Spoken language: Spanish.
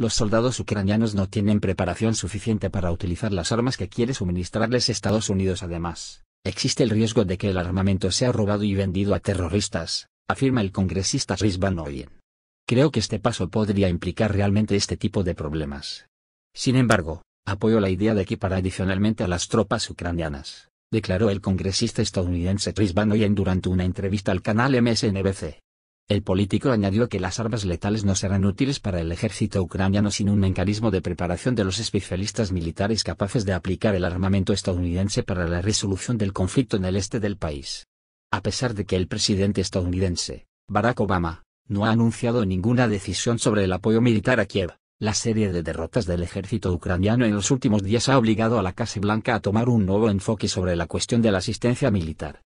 los soldados ucranianos no tienen preparación suficiente para utilizar las armas que quiere suministrarles Estados Unidos. Además, existe el riesgo de que el armamento sea robado y vendido a terroristas, afirma el congresista Van Oyen. Creo que este paso podría implicar realmente este tipo de problemas. Sin embargo, apoyo la idea de equipar adicionalmente a las tropas ucranianas, declaró el congresista estadounidense Van Oyen durante una entrevista al canal MSNBC. El político añadió que las armas letales no serán útiles para el ejército ucraniano sin un mecanismo de preparación de los especialistas militares capaces de aplicar el armamento estadounidense para la resolución del conflicto en el este del país. A pesar de que el presidente estadounidense, Barack Obama, no ha anunciado ninguna decisión sobre el apoyo militar a Kiev, la serie de derrotas del ejército ucraniano en los últimos días ha obligado a la Casa Blanca a tomar un nuevo enfoque sobre la cuestión de la asistencia militar